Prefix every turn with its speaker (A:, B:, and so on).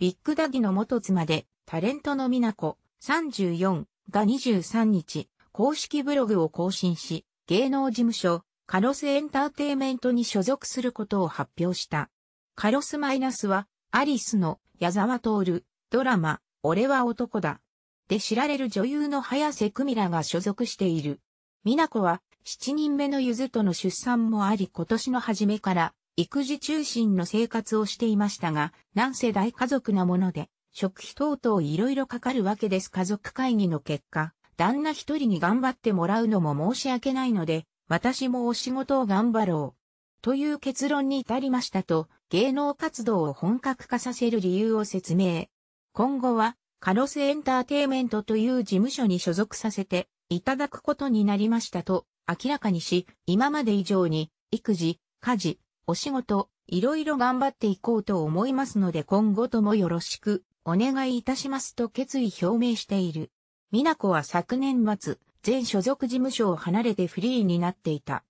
A: ビッグダディの元妻で、タレントの美奈子34が23日、公式ブログを更新し、芸能事務所、カロスエンターテイメントに所属することを発表した。カロスマイナスは、アリスの矢沢徹、ドラマ、俺は男だ。で知られる女優の早瀬久美らが所属している。美奈子は、7人目のゆずとの出産もあり今年の初めから、育児中心の生活をしていましたが、なんせ大家族なもので、食費等々いろいろかかるわけです家族会議の結果、旦那一人に頑張ってもらうのも申し訳ないので、私もお仕事を頑張ろう。という結論に至りましたと、芸能活動を本格化させる理由を説明。今後は、カロスエンターテイメントという事務所に所属させていただくことになりましたと明らかにし、今まで以上に育児、家事、お仕事、いろいろ頑張っていこうと思いますので今後ともよろしくお願いいたしますと決意表明している。美奈子は昨年末、全所属事務所を離れてフリーになっていた。